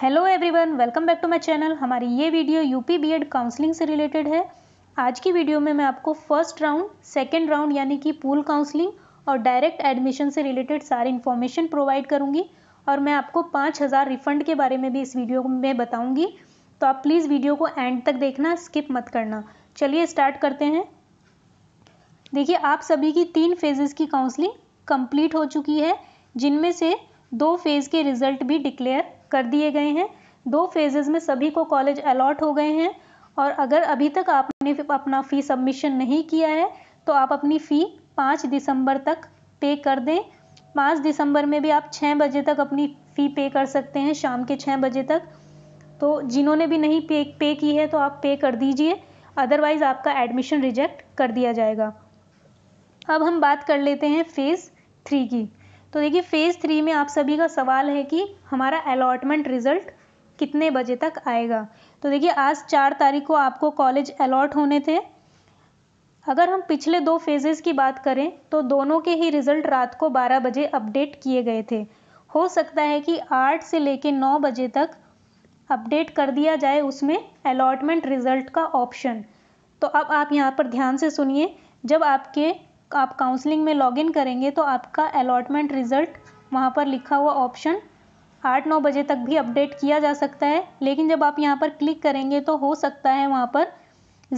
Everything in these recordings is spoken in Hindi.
hello everyone welcome back to my channel हमारी ये वीडियो यूपी बीएड काउंसलिंग से रिलेटेड है आज की वीडियो में मैं आपको फर्स्ट राउंड सेकंड राउंड यानी कि पूल काउंसलिंग और डायरेक्ट एडमिशन से रिलेटेड सारी इन्फॉर्मेशन प्रोवाइड करूँगी और मैं आपको पाँच हज़ार रिफंड के बारे में भी इस वीडियो में बताऊँगी तो आप प्लीज़ वीडियो को एंड तक देखना स्किप मत करना चलिए स्टार्ट करते हैं देखिए आप सभी की तीन फेजेज़ की काउंसलिंग कंप्लीट हो चुकी है जिनमें से दो फेज़ के रिजल्ट भी डिक्लेयर कर दिए गए हैं दो फेजेज़ में सभी को कॉलेज अलॉट हो गए हैं और अगर अभी तक आपने अपना फ़ी सबमिशन नहीं किया है तो आप अपनी फ़ी पाँच दिसंबर तक पे कर दें पाँच दिसंबर में भी आप छः बजे तक अपनी फ़ी पे कर सकते हैं शाम के छः बजे तक तो जिन्होंने भी नहीं पे पे की है तो आप पे कर दीजिए अदरवाइज़ आपका एडमिशन रिजेक्ट कर दिया जाएगा अब हम बात कर लेते हैं फ़ेज़ थ्री की तो देखिए फ़ेज़ थ्री में आप सभी का सवाल है कि हमारा अलॉटमेंट रिज़ल्ट कितने बजे तक आएगा तो देखिए आज चार तारीख को आपको कॉलेज अलॉट होने थे अगर हम पिछले दो फेजेज़ की बात करें तो दोनों के ही रिज़ल्ट रात को 12 बजे अपडेट किए गए थे हो सकता है कि 8 से लेकर 9 बजे तक अपडेट कर दिया जाए उसमें अलॉटमेंट रिज़ल्ट का ऑप्शन तो अब आप यहाँ पर ध्यान से सुनिए जब आपके आप काउंसलिंग में लॉगिन करेंगे तो आपका अलॉटमेंट रिज़ल्ट वहाँ पर लिखा हुआ ऑप्शन आठ नौ बजे तक भी अपडेट किया जा सकता है लेकिन जब आप यहाँ पर क्लिक करेंगे तो हो सकता है वहाँ पर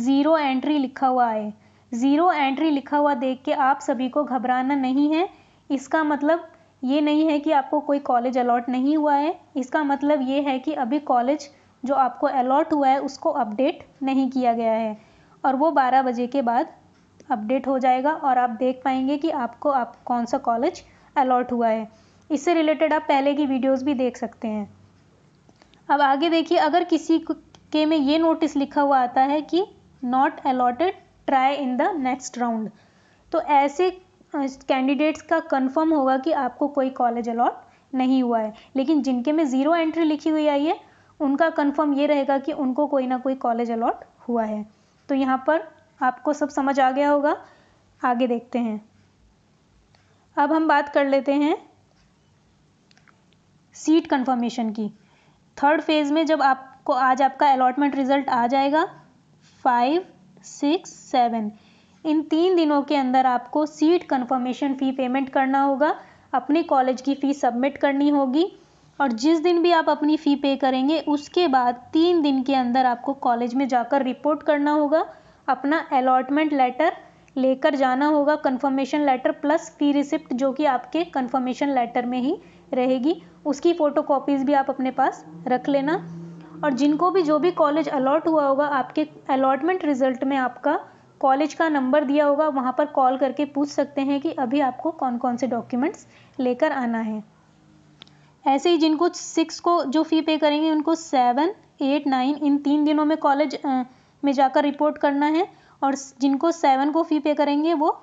ज़ीरो एंट्री लिखा हुआ आए ज़ीरो एंट्री लिखा हुआ देख के आप सभी को घबराना नहीं है इसका मतलब ये नहीं है कि आपको कोई कॉलेज अलॉट नहीं हुआ है इसका मतलब ये है कि अभी कॉलेज जो आपको अलॉट हुआ है उसको अपडेट नहीं किया गया है और वो बारह बजे के बाद अपडेट हो जाएगा और आप देख पाएंगे कि आपको आप कौन सा कॉलेज अलॉट हुआ है इससे रिलेटेड आप पहले की वीडियोस भी देख सकते हैं अब आगे देखिए अगर किसी के में ये नोटिस लिखा हुआ आता है कि not allotted try in the next round तो ऐसे कैंडिडेट्स का कंफर्म होगा कि आपको कोई कॉलेज अलॉट नहीं हुआ है लेकिन जिनके में ज़ीरो एंट्री लिखी हुई आई है उनका कंफर्म ये रहेगा कि उनको कोई ना कोई कॉलेज अलॉट हुआ है तो यहाँ पर आपको सब समझ आ गया होगा आगे देखते हैं अब हम बात कर लेते हैं सीट कंफर्मेशन की थर्ड फेज़ में जब आपको आज आपका अलॉटमेंट रिजल्ट आ जाएगा फाइव सिक्स सेवन इन तीन दिनों के अंदर आपको सीट कंफर्मेशन फ़ी पेमेंट करना होगा अपने कॉलेज की फ़ी सबमिट करनी होगी और जिस दिन भी आप अपनी फ़ी पे करेंगे उसके बाद तीन दिन के अंदर आपको कॉलेज में जाकर रिपोर्ट करना होगा अपना अलॉटमेंट लेटर लेकर जाना होगा confirmation letter plus fee receipt जो कि आपके कन्फर्मेशन लेटर में ही रहेगी उसकी फ़ोटो कॉपीज़ भी आप अपने पास रख लेना और जिनको भी जो भी कॉलेज अलॉट हुआ होगा आपके अलॉटमेंट रिजल्ट में आपका कॉलेज का नंबर दिया होगा वहाँ पर कॉल करके पूछ सकते हैं कि अभी आपको कौन कौन से डॉक्यूमेंट्स लेकर आना है ऐसे ही जिनको सिक्स को जो फ़ी पे करेंगे उनको सेवन एट नाइन इन तीन दिनों में कॉलेज में जाकर रिपोर्ट करना है और जिनको सेवन को फ़ी पे करेंगे वो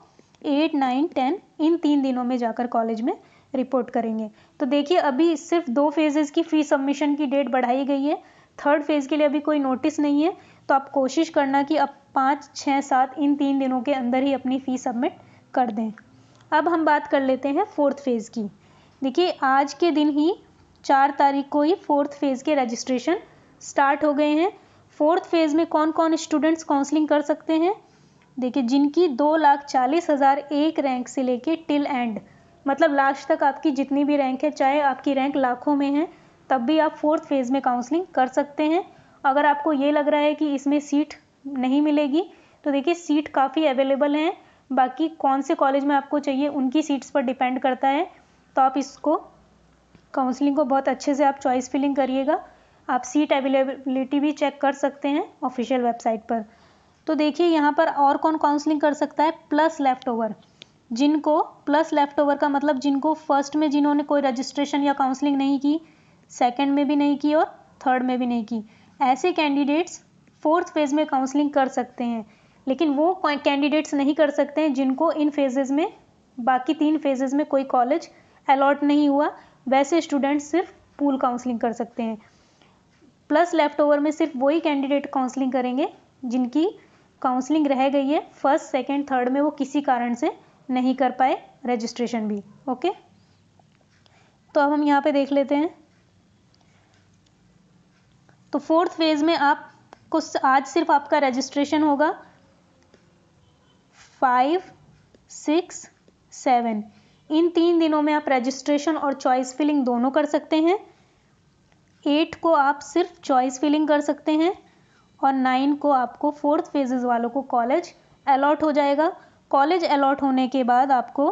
एट नाइन टेन इन तीन दिनों में जाकर कॉलेज में रिपोर्ट करेंगे तो देखिए अभी सिर्फ दो फेजेज़ की फ़ी सबमिशन की डेट बढ़ाई गई है थर्ड फेज़ के लिए अभी कोई नोटिस नहीं है तो आप कोशिश करना कि अब पाँच छः सात इन तीन दिनों के अंदर ही अपनी फ़ी सबमिट कर दें अब हम बात कर लेते हैं फोर्थ फेज़ की देखिए आज के दिन ही चार तारीख को ही फोर्थ फेज़ के रजिस्ट्रेशन स्टार्ट हो गए हैं फोर्थ फेज में कौन कौन स्टूडेंट्स काउंसलिंग कर सकते हैं देखिए जिनकी दो लाख चालीस हज़ार एक रैंक से लेके टिल एंड मतलब लास्ट तक आपकी जितनी भी रैंक है चाहे आपकी रैंक लाखों में है तब भी आप फोर्थ फेज़ में काउंसलिंग कर सकते हैं अगर आपको ये लग रहा है कि इसमें सीट नहीं मिलेगी तो देखिए सीट काफ़ी अवेलेबल हैं बाकी कौन से कॉलेज में आपको चाहिए उनकी सीट्स पर डिपेंड करता है तो आप इसको काउंसलिंग को बहुत अच्छे से आप चॉइस फिलिंग करिएगा आप सीट अवेलेबिलिटी भी चेक कर सकते हैं ऑफिशियल वेबसाइट पर तो देखिए यहाँ पर और कौन काउंसलिंग कर सकता है प्लस लेफ्ट ओवर जिनको प्लस लेफ्ट ओवर का मतलब जिनको फर्स्ट में जिन्होंने कोई रजिस्ट्रेशन या काउंसलिंग नहीं की सेकंड में भी नहीं की और थर्ड में भी नहीं की ऐसे कैंडिडेट्स फोर्थ फेज में काउंसलिंग कर सकते हैं लेकिन वो कैंडिडेट्स नहीं कर सकते हैं जिनको इन फेजेज़ में बाकी तीन फेजेज़ में कोई कॉलेज अलॉट नहीं हुआ वैसे स्टूडेंट्स सिर्फ पूल काउंसलिंग कर सकते हैं प्लस लेफ्ट ओवर में सिर्फ वही कैंडिडेट काउंसलिंग करेंगे जिनकी काउंसलिंग रह गई है फर्स्ट सेकेंड थर्ड में वो किसी कारण से नहीं कर पाए रजिस्ट्रेशन भी ओके तो अब हम यहाँ पे देख लेते हैं तो फोर्थ फेज में आप कुछ आज सिर्फ आपका रजिस्ट्रेशन होगा फाइव सिक्स सेवन इन तीन दिनों में आप रजिस्ट्रेशन और चॉइस फिलिंग दोनों कर सकते हैं एट को आप सिर्फ चॉइस फिलिंग कर सकते हैं और नाइन को आपको फोर्थ फेजेज़ वालों को कॉलेज अलॉट हो जाएगा कॉलेज अलॉट होने के बाद आपको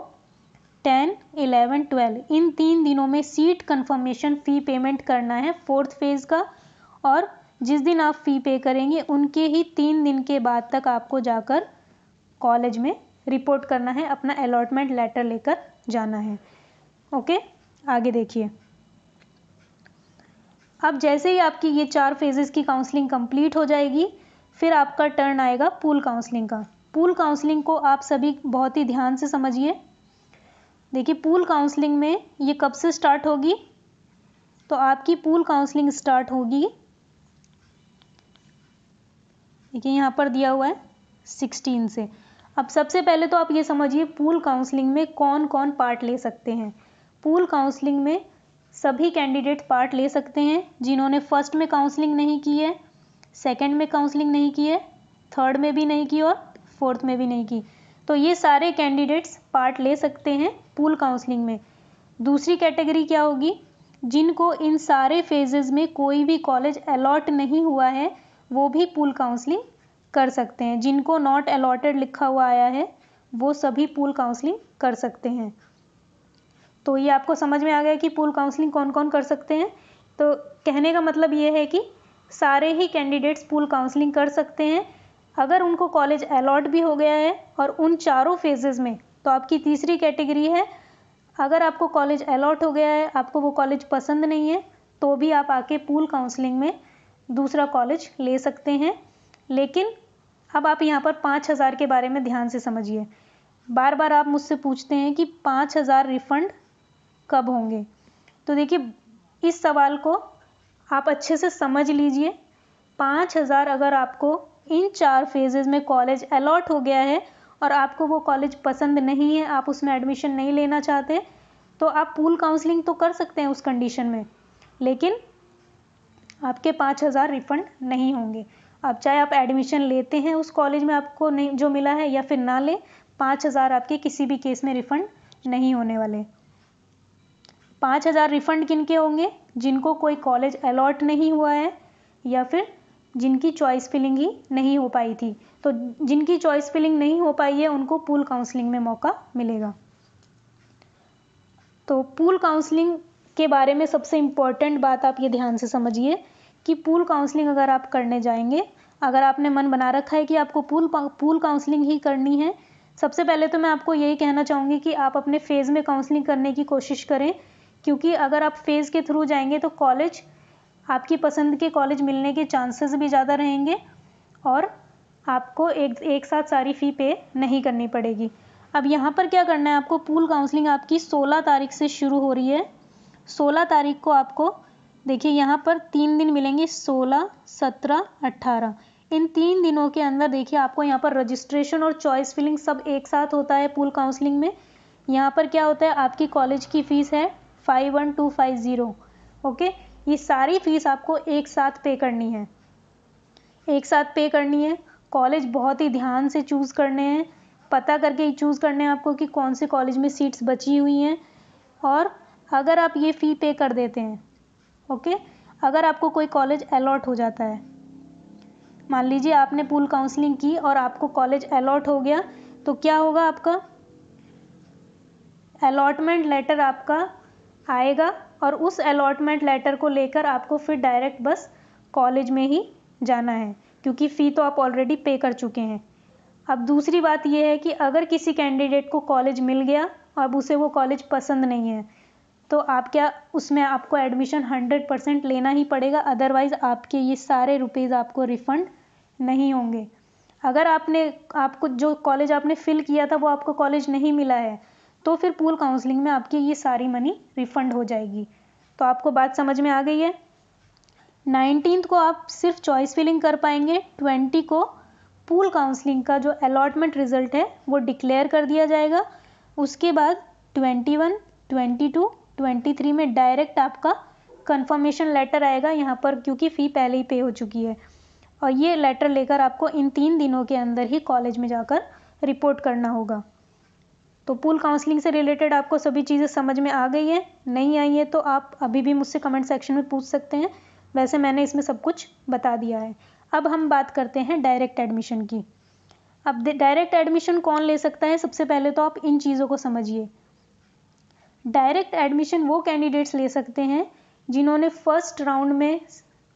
टेन इलेवन ट्वेल्व इन तीन दिनों में सीट कंफर्मेशन फ़ी पेमेंट करना है फोर्थ फेज़ का और जिस दिन आप फ़ी पे करेंगे उनके ही तीन दिन के बाद तक आपको जाकर कॉलेज में रिपोर्ट करना है अपना अलॉटमेंट लेटर लेकर जाना है ओके आगे देखिए अब जैसे ही आपकी ये चार फेजेस की काउंसलिंग कंप्लीट हो जाएगी फिर आपका टर्न आएगा पूल काउंसलिंग का पूल काउंसलिंग को आप सभी बहुत ही ध्यान से समझिए देखिए पूल काउंसलिंग में ये कब से स्टार्ट होगी तो आपकी पूल काउंसलिंग स्टार्ट होगी देखिए यहाँ पर दिया हुआ है सिक्सटीन से अब सबसे पहले तो आप ये समझिए पूल काउंसलिंग में कौन कौन पार्ट ले सकते हैं पूल काउंसलिंग में सभी कैंडिडेट पार्ट ले सकते हैं जिन्होंने फर्स्ट में काउंसलिंग नहीं की है सेकंड में काउंसलिंग नहीं की है थर्ड में भी नहीं की और फोर्थ में भी नहीं की तो ये सारे कैंडिडेट्स पार्ट ले सकते हैं पूल काउंसलिंग में दूसरी कैटेगरी क्या होगी जिनको इन सारे फेजेज़ में कोई भी कॉलेज अलॉट नहीं हुआ है वो भी पूल काउंसलिंग कर सकते हैं जिनको नॉट अलॉटेड लिखा हुआ आया है वो सभी पूल काउंसलिंग कर सकते हैं तो ये आपको समझ में आ गया कि पूल काउंसलिंग कौन कौन कर सकते हैं तो कहने का मतलब ये है कि सारे ही कैंडिडेट्स पूल काउंसलिंग कर सकते हैं अगर उनको कॉलेज अलॉट भी हो गया है और उन चारों फेजेज़ में तो आपकी तीसरी कैटेगरी है अगर आपको कॉलेज अलॉट हो गया है आपको वो कॉलेज पसंद नहीं है तो भी आप आके पूल काउंसलिंग में दूसरा कॉलेज ले सकते हैं लेकिन अब आप यहाँ पर पाँच हज़ार के बारे में ध्यान से समझिए बार बार आप मुझसे पूछते हैं कि पाँच हज़ार रिफ़ंड कब होंगे तो देखिए इस सवाल को आप अच्छे से समझ लीजिए पाँच हज़ार अगर आपको इन चार फेजेज़ में कॉलेज अलॉट हो गया है और आपको वो कॉलेज पसंद नहीं है आप उसमें एडमिशन नहीं लेना चाहते तो आप पूल काउंसलिंग तो कर सकते हैं उस कंडीशन में लेकिन आपके पाँच हज़ार रिफ़ंड नहीं होंगे अब चाहे आप एडमिशन लेते हैं उस कॉलेज में आपको नहीं जो मिला है या फिर ना लें पाँच हज़ार आपके किसी भी केस में रिफ़ंड नहीं होने वाले पाँच हज़ार रिफ़ंड किन के होंगे जिनको कोई कॉलेज अलॉट नहीं हुआ है या फिर जिनकी चॉइस फिलिंग ही नहीं हो पाई थी तो जिनकी चॉइस फिलिंग नहीं हो पाई है उनको पूल काउंसलिंग में मौका मिलेगा तो पूल काउंसलिंग के बारे में सबसे इम्पॉर्टेंट बात आप ये ध्यान से समझिए कि पूल काउंसलिंग अगर आप करने जाएंगे अगर आपने मन बना रखा है कि आपको पूल पूल काउंसलिंग ही करनी है सबसे पहले तो मैं आपको यही कहना चाहूँगी कि आप अपने फेज़ में काउंसलिंग करने की कोशिश करें क्योंकि अगर आप फेज़ के थ्रू जाएंगे तो कॉलेज आपकी पसंद के कॉलेज मिलने के चांसेस भी ज़्यादा रहेंगे और आपको एक एक साथ सारी फ़ी पे नहीं करनी पड़ेगी अब यहाँ पर क्या करना है आपको पूल काउंसलिंग आपकी 16 तारीख से शुरू हो रही है 16 तारीख को आपको देखिए यहाँ पर तीन दिन मिलेंगे 16, 17, 18 इन तीन दिनों के अंदर देखिए आपको यहाँ पर रजिस्ट्रेशन और चॉइस फिलिंग सब एक साथ होता है पूल काउंसलिंग में यहाँ पर क्या होता है आपकी कॉलेज की फ़ीस है five one two five zero okay ये सारी फीस आपको एक साथ पे करनी है एक साथ पे करनी है कॉलेज बहुत ही ध्यान से चूज़ करने हैं पता करके ही चूज़ करने हैं आपको कि कौन से कॉलेज में सीट्स बची हुई हैं और अगर आप ये फ़ी पे कर देते हैं ओके अगर आपको कोई कॉलेज अलॉट हो जाता है मान लीजिए आपने पूल काउंसलिंग की और आपको कॉलेज अलॉट हो गया तो क्या होगा आपका अलॉटमेंट लेटर आपका आएगा और उस अलॉटमेंट लेटर को लेकर आपको फिर डायरेक्ट बस कॉलेज में ही जाना है क्योंकि फ़ी तो आप ऑलरेडी पे कर चुके हैं अब दूसरी बात यह है कि अगर किसी कैंडिडेट को कॉलेज मिल गया अब उसे वो कॉलेज पसंद नहीं है तो आप क्या उसमें आपको एडमिशन हंड्रेड परसेंट लेना ही पड़ेगा अदरवाइज़ आपके ये सारे रुपीज़ आपको रिफ़ंड नहीं होंगे अगर आपने आपको जो कॉलेज आपने फ़िल किया था वो आपको कॉलेज नहीं मिला है तो फिर पूल काउंसलिंग में आपकी ये सारी मनी रिफ़ंड हो जाएगी तो आपको बात समझ में आ गई है नाइनटीन को आप सिर्फ चॉइस फिलिंग कर पाएंगे ट्वेंटी को पूल काउंसलिंग का जो अलॉटमेंट रिजल्ट है वो डिक्लेयर कर दिया जाएगा उसके बाद twenty one twenty two twenty three में डायरेक्ट आपका कन्फर्मेशन लेटर आएगा यहाँ पर क्योंकि फ़ी पहले ही पे हो चुकी है और ये लेटर लेकर आपको इन तीन दिनों के अंदर ही कॉलेज में जाकर रिपोर्ट करना होगा तो पूल काउंसलिंग से रिलेटेड आपको सभी चीज़ें समझ में आ गई है नहीं आई है तो आप अभी भी मुझसे कमेंट सेक्शन में पूछ सकते हैं वैसे मैंने इसमें सब कुछ बता दिया है अब हम बात करते हैं डायरेक्ट एडमिशन की अब डायरेक्ट एडमिशन कौन ले सकता है सबसे पहले तो आप इन चीज़ों को समझिए डायरेक्ट एडमिशन वो कैंडिडेट्स ले सकते हैं जिन्होंने फर्स्ट राउंड में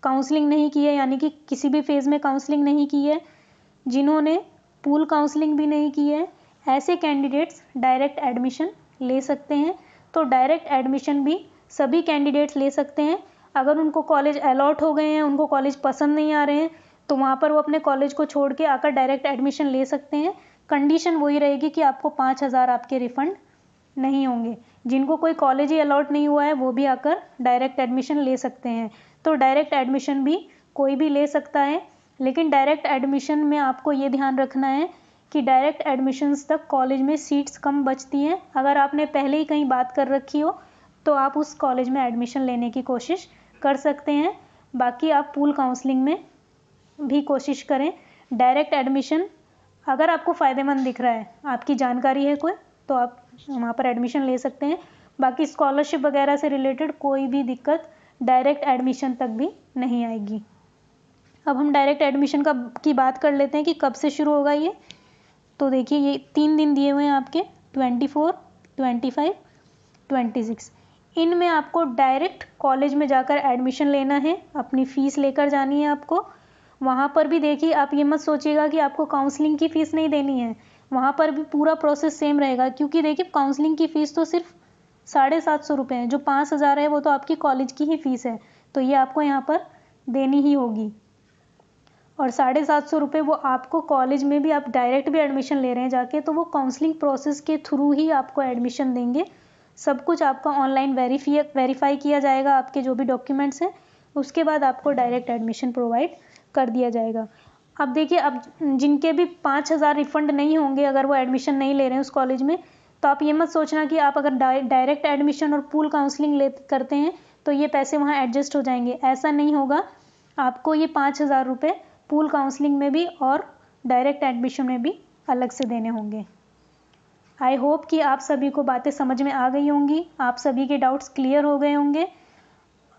काउंसलिंग नहीं की है यानी कि किसी भी फेज़ में काउंसलिंग नहीं की है जिन्होंने पूल काउंसलिंग भी नहीं की है ऐसे कैंडिडेट्स डायरेक्ट एडमिशन ले सकते हैं तो डायरेक्ट एडमिशन भी सभी कैंडिडेट्स ले सकते हैं अगर उनको कॉलेज अलॉट हो गए हैं उनको कॉलेज पसंद नहीं आ रहे हैं तो वहाँ पर वो अपने कॉलेज को छोड़ के आकर डायरेक्ट एडमिशन ले सकते हैं कंडीशन वही रहेगी कि आपको पाँच हज़ार आपके रिफ़ंड नहीं होंगे जिनको कोई कॉलेज ही अलॉट नहीं हुआ है वो भी आकर डायरेक्ट एडमिशन ले सकते हैं तो डायरेक्ट एडमिशन भी कोई भी ले सकता है लेकिन डायरेक्ट एडमिशन में आपको ये ध्यान रखना है कि डायरेक्ट एडमिशन्स तक कॉलेज में सीट्स कम बचती हैं अगर आपने पहले ही कहीं बात कर रखी हो तो आप उस कॉलेज में एडमिशन लेने की कोशिश कर सकते हैं बाकी आप पूल काउंसलिंग में भी कोशिश करें डायरेक्ट एडमिशन अगर आपको फ़ायदेमंद दिख रहा है आपकी जानकारी है कोई तो आप वहाँ पर एडमिशन ले सकते हैं बाकी स्कॉलरशिप वगैरह से रिलेटेड कोई भी दिक्कत डायरेक्ट एडमिशन तक भी नहीं आएगी अब हम डायरेक्ट एडमिशन का की बात कर लेते हैं कि कब से शुरू होगा ये तो देखिए ये तीन दिन दिए हुए हैं आपके twenty four twenty five twenty six इनमें आपको डायरेक्ट कॉलेज में जाकर एडमिशन लेना है अपनी फ़ीस लेकर जानी है आपको वहाँ पर भी देखिए आप ये मत सोचिएगा कि आपको काउंसलिंग की फ़ीस नहीं देनी है वहाँ पर भी पूरा प्रोसेस सेम रहेगा क्योंकि देखिए काउंसलिंग की फ़ीस तो सिर्फ साढ़े सात सौ रुपये है जो पाँच हज़ार है वो तो आपकी कॉलेज की ही फ़ीस है तो ये आपको यहाँ पर देनी ही होगी और साढ़े सात सौ रुपये वो आपको कॉलेज में भी आप डायरेक्ट भी एडमिशन ले रहे हैं जाके तो वो काउंसलिंग प्रोसेस के थ्रू ही आपको एडमिशन देंगे सब कुछ आपका ऑनलाइन वेरीफाई वेरीफाई किया जाएगा आपके जो भी डॉक्यूमेंट्स हैं उसके बाद आपको डायरेक्ट एडमिशन प्रोवाइड कर दिया जाएगा अब देखिए अब जिनके भी पाँच हज़ार रिफंड नहीं होंगे अगर वो एडमिशन नहीं ले रहे हैं उस कॉलेज में तो आप ये मत सोचना कि आप अगर डायरेक्ट एडमिशन और पूल काउंसलिंग ले करते हैं तो ये पैसे वहाँ एडजस्ट हो जाएंगे ऐसा नहीं होगा आपको ये पाँच हज़ार रुपये पूल काउंसलिंग में भी और डायरेक्ट एडमिशन में भी अलग से देने होंगे आई होप कि आप सभी को बातें समझ में आ गई होंगी आप सभी के डाउट्स क्लियर हो गए होंगे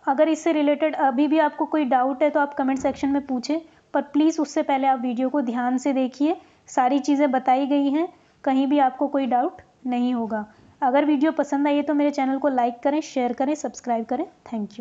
अगर इससे रिलेटेड अभी भी आपको कोई डाउट है तो आप कमेंट सेक्शन में पूछें पर प्लीज़ उससे पहले आप वीडियो को ध्यान से देखिए सारी चीज़ें बताई गई हैं कहीं भी आपको कोई डाउट नहीं होगा अगर वीडियो पसंद आई है तो मेरे चैनल को लाइक करें शेयर करें सब्सक्राइब करें थैंक यू